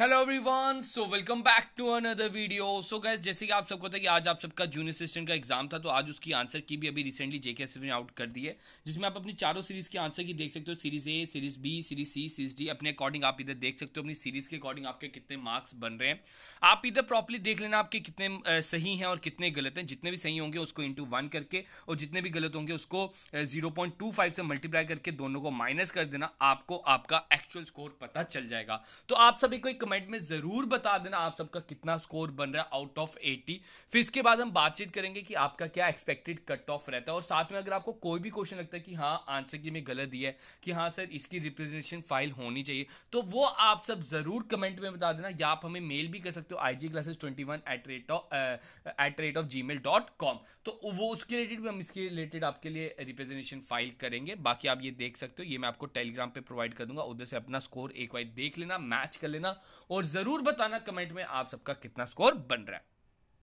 hello everyone so welcome back to another video so guess जैसे कि आप सबको था कि आज आप सबका जूनियर असिस्टेंट का एग्जाम था तो आज उसकी आंसर की भी अभी रिसेंटली जेके ने आउट कर दी है जिसमें आप अपनी चारों सीरीज की आंसर की देख सकते हो series A series B series C series D अपने अकॉर्डिंग आप इधर देख सकते हो अपनी सीरीज के अकॉर्डिंग आपके कितने मार्क्स बन रहे हैं आप इधर प्रॉपरली देख लेना आपके कितने सही हैं और कितने गलत हैं जितने भी सही होंगे उसको इंटू वन करके और जितने भी गलत होंगे उसको जीरो पॉइंट टू फाइव से मल्टीप्लाई करके दोनों को माइनस कर देना आपको आपका एक्चुअल स्कोर पता चल जाएगा तो आप सभी को एक कमेंट में ज़रूर बता देना आप सबका कितना स्कोर बन रहा है आउट ऑफ एटी फिर इसके बाद हम बातचीत करेंगे कि आपका क्या एक्सपेक्टेड कट ऑफ रहता है और साथ में अगर आपको कोई भी क्वेश्चन लगता है कि हाँ आंसर की मैं गलत दिया है कि हाँ सर इसकी रिप्रेजेंटेशन फाइल होनी चाहिए तो वो आप सब ज़रूर कमेंट में बता देना या आप हमें मेल भी कर सकते हो I G classes twenty one at rate of at rate of G mail dot com तो वो उसके रिलेटेड भी हम इसके रिलेटेड आपके लिए रिप्रेजेंटेशन फाइल करेंगे बाकी आप ये देख सकते हो ये मैं आपको टेलीग्राम पे प्रोवाइड कर दूंगा उधर से अपना स्कोर एक बार देख लेना मैच कर लेना और जरूर बताना कमेंट में आप सबका कितना स्कोर बन रहा है